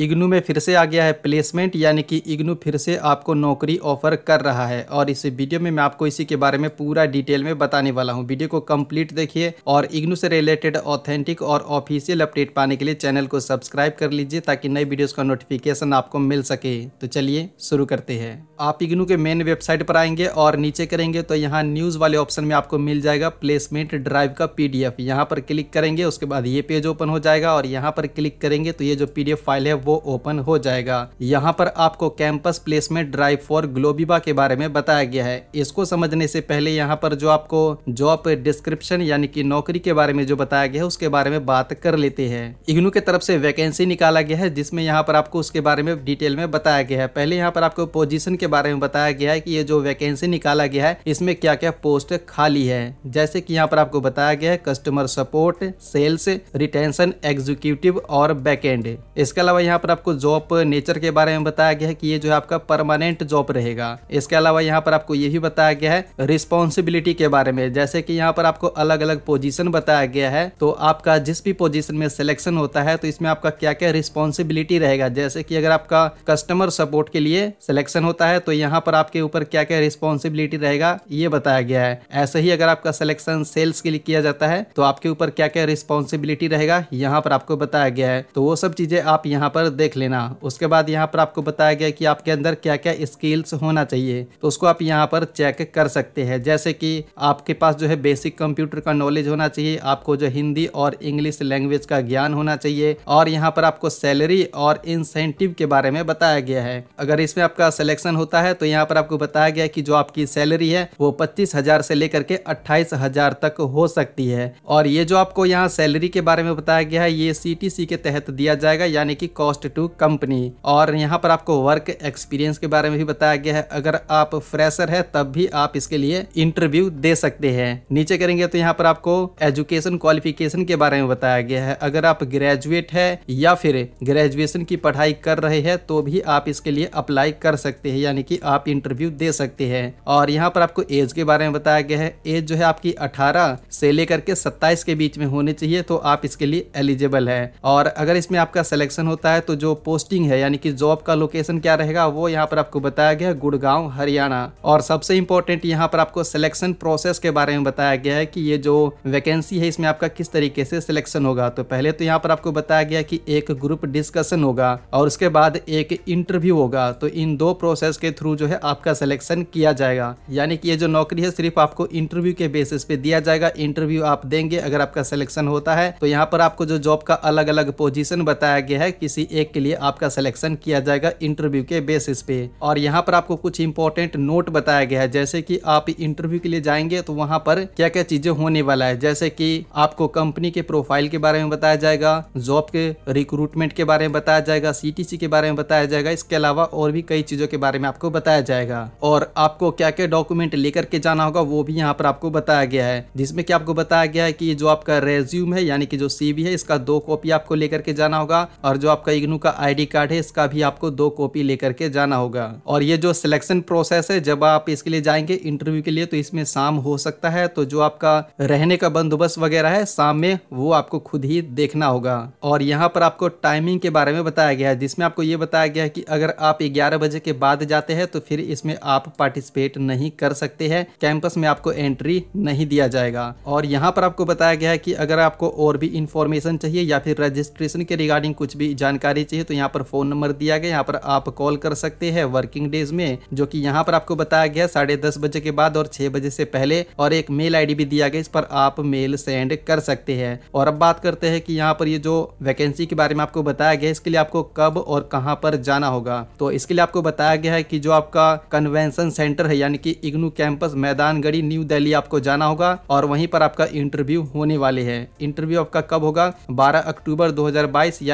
इग्नू में फिर से आ गया है प्लेसमेंट यानी कि इग्नू फिर से आपको नौकरी ऑफर कर रहा है और इस वीडियो में मैं आपको इसी के बारे में पूरा डिटेल में बताने वाला हूँ वीडियो को कंप्लीट देखिए और इग्नू से रिलेटेड ऑथेंटिक और ऑफिशियल अपडेट पाने के लिए चैनल को सब्सक्राइब कर लीजिए ताकि नई वीडियोज का नोटिफिकेशन आपको मिल सके तो चलिए शुरू करते हैं आप इग्नू के मेन वेबसाइट पर आएंगे और नीचे करेंगे तो यहाँ न्यूज़ वाले ऑप्शन में आपको मिल जाएगा प्लेसमेंट ड्राइव का पीडीएफ यहाँ पर क्लिक करेंगे उसके बाद ये पेज ओपन हो जाएगा और यहाँ पर क्लिक करेंगे तो ये जो पीडीएफ फाइल है वो ओपन हो जाएगा यहाँ पर आपको कैंपस प्लेसमेंट ड्राइव फॉर ग्लोबीबा के बारे में बताया गया है इसको समझने से पहले यहाँ पर जो आपको जॉब डिस्क्रिप्शन यानी कि नौकरी के बारे में जो बताया गया है उसके बारे में बात कर लेते हैं इग्नू के तरफ से वैकेंसी निकाला गया है जिसमें यहाँ पर आपको उसके बारे में डिटेल में बताया गया है पहले यहाँ पर आपको पोजिशन के बारे में बताया गया है की ये जो वैकेंसी निकाला गया है इसमें क्या क्या पोस्ट खाली है जैसे कि यहाँ पर आपको बताया गया है customer support sales retention executive और बैकेंड इसके अलावा यहाँ यहाँ पर आपको जॉब नेचर के बारे में बताया गया है कि ये जो है आपका परमानेंट जॉब रहेगा इसके अलावा यहाँ पर आपको ये भी बताया गया है रिस्पॉन्सिबिलिटी के बारे में जैसे कि यहाँ पर आपको अलग अलग पोजिशन बताया गया है तो आपका जिस भी पोजिशन में सिलेक्शन होता है तो इसमें आपका क्या क्या रिस्पॉन्सिबिलिटी रहेगा जैसे कि अगर आपका कस्टमर सपोर्ट के लिए सिलेक्शन होता है तो यहाँ पर आपके ऊपर क्या क्या रिस्पॉन्सिबिलिटी रहेगा ये बताया गया है ऐसे ही अगर आपका सिलेक्शन सेल्स के लिए किया जाता है तो आपके ऊपर क्या क्या रिस्पॉन्सिबिलिटी रहेगा यहाँ पर आपको बताया गया है तो वो सब चीजें आप यहाँ पर पर देख लेना उसके बाद यहाँ पर आपको बताया गया कि आपके अंदर क्या क्या स्किल्स होना चाहिए तो उसको आप यहाँ पर चेक कर सकते हैं जैसे कि आपके पास जो है बेसिक कंप्यूटर का नॉलेज होना चाहिए आपको जो हिंदी और इंग्लिश लैंग्वेज का ज्ञान होना चाहिए और यहाँ पर आपको सैलरी और इंसेंटिव के बारे में बताया गया है अगर इसमें आपका सिलेक्शन होता है तो यहाँ पर आपको बताया गया कि जो आपकी सैलरी है वो पच्चीस से लेकर के अट्ठाईस तक हो सकती है और ये जो आपको यहाँ सैलरी के बारे में बताया गया है ये सी के तहत दिया जाएगा यानी कि कॉस्ट कॉस्ट टू कंपनी और यहाँ पर आपको वर्क एक्सपीरियंस के बारे में भी बताया गया है अगर आप फ्रेशर है तब भी आप इसके लिए इंटरव्यू दे सकते हैं नीचे करेंगे तो यहाँ पर आपको एजुकेशन क्वालिफिकेशन के बारे में बताया गया है अगर आप ग्रेजुएट है या फिर ग्रेजुएशन की पढ़ाई कर रहे हैं तो भी आप इसके लिए अप्लाई कर सकते हैं यानी कि आप इंटरव्यू दे सकते हैं और यहाँ पर आपको एज के बारे में बताया गया है एज जो है आपकी अठारह से लेकर के सत्ताईस के बीच में होनी चाहिए तो आप इसके लिए एलिजिबल है और अगर इसमें आपका सिलेक्शन होता है तो जो पोस्टिंग है यानी कि जॉब का लोकेशन क्या रहेगा वो यहाँ पर आपको बताया गया है गुड़गांव हरियाणा और सबसे इम्पोर्टेंट यहाँ पर आपको सिलेक्शन प्रोसेस के बारे में बताया गया है कि ये जो वैकेंसी है इसमें आपका किस तरीके से सिलेक्शन होगा तो पहले तो यहाँ पर आपको बताया गया कि एक ग्रुप डिस्कशन होगा और उसके बाद एक इंटरव्यू होगा तो इन दो प्रोसेस के थ्रू जो है आपका सिलेक्शन किया जाएगा यानी कि ये जो नौकरी है सिर्फ आपको इंटरव्यू के बेसिस पे दिया जाएगा इंटरव्यू आप देंगे अगर आपका सिलेक्शन होता है तो यहाँ पर आपको जो जॉब का अलग अलग पोजीशन बताया गया है किसी एक के लिए आपका सिलेक्शन किया जाएगा इंटरव्यू के बेसिस पे और यहाँ पर आपको कुछ इंपॉर्टेंट नोट बताया गया है जैसे कि आप इंटरव्यू के लिए जाएंगे तो वहाँ पर क्या क्या चीजें होने वाला है जैसे कि आपको कंपनी के प्रोफाइल के बारे में बताया जाएगा जॉब के रिक्रूटमेंट के बारे में बताया जाएगा सी के बारे में बताया जाएगा इसके अलावा और भी कई चीजों के बारे में आपको बताया जाएगा और आपको क्या क्या डॉक्यूमेंट लेकर के जाना होगा वो भी यहाँ पर आपको बताया गया है जिसमें कि आपको बताया गया है कि जो आपका रेज्यूम है यानी कि जो सीवी है इसका दो कॉपी आपको लेकर के जाना होगा और जो आपका इग्नू का आईडी कार्ड है इसका भी आपको दो कॉपी लेकर के जाना होगा और ये जो सिलेक्शन प्रोसेस है जब आप इसके लिए जाएंगे इंटरव्यू के लिए तो इसमें शाम हो सकता है तो जो आपका रहने का बंदोबस्त वगैरह है शाम में वो आपको खुद ही देखना होगा और यहाँ पर आपको टाइमिंग के बारे में बताया गया है जिसमें आपको ये बताया गया है कि अगर आप ग्यारह बजे के बाद जाते हैं तो फिर इसमें आप पार्टिसिपेट नहीं कर सकते हैं कैंपस में आपको एंट्री नहीं दिया जाएगा और यहाँ पर आपको बताया गया है कि अगर आपको और भी इंफॉर्मेशन चाहिए या फिर रजिस्ट्रेशन के रिगार्डिंग कुछ भी जानकारी जानकारी चाहिए तो यहाँ पर फ़ोन नंबर दिया गया यहाँ पर आप कॉल कर सकते हैं वर्किंग डेज में जो कि यहाँ पर आपको बताया गया साढ़े दस बजे के बाद और छह बजे से पहले और एक मेल आईडी भी दिया गया इस पर आप मेल सेंड कर सकते हैं और अब बात करते हैं कि यहाँ पर ये जो वैकेंसी के बारे में आपको बताया गया इसके लिए आपको कब और कहाँ पर जाना होगा तो इसके लिए आपको बताया गया है कि जो आपका कन्वेंशन सेंटर है यानी कि इग्नू कैंपस मैदान गढ़ी न्यू दिल्ली आपको जाना होगा और वहीं पर आपका इंटरव्यू होने वाले है इंटरव्यू आपका कब होगा बारह अक्टूबर दो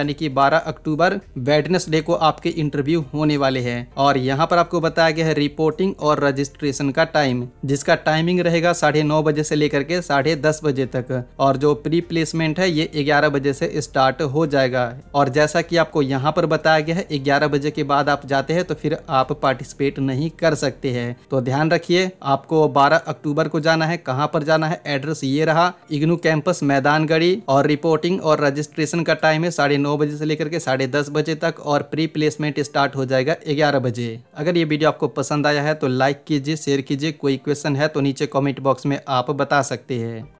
यानी कि बारह अक्टूबर वेडनेसडे को आपके इंटरव्यू होने वाले हैं और यहाँ पर आपको बताया गया है रिपोर्टिंग और रजिस्ट्रेशन का टाइम जिसका टाइमिंग रहेगा साढ़े नौ बजे से लेकर के साढ़े दस बजे तक और जो प्री प्लेसमेंट है ये ग्यारह बजे से स्टार्ट हो जाएगा और जैसा की आपको यहाँ पर बताया गया है ग्यारह बजे के बाद आप जाते हैं तो फिर आप पार्टिसिपेट नहीं कर सकते हैं तो ध्यान रखिए आपको बारह अक्टूबर को जाना है कहाँ पर जाना है एड्रेस ये रहा इग्नू कैंपस मैदान गढ़ी और रिपोर्टिंग और रजिस्ट्रेशन का टाइम है साढ़े नौ बजे से लेकर के साढ़े दस बजे तक और प्री प्लेसमेंट स्टार्ट हो जाएगा ग्यारह बजे अगर ये वीडियो आपको पसंद आया है तो लाइक कीजिए शेयर कीजिए कोई क्वेश्चन है तो नीचे कमेंट बॉक्स में आप बता सकते हैं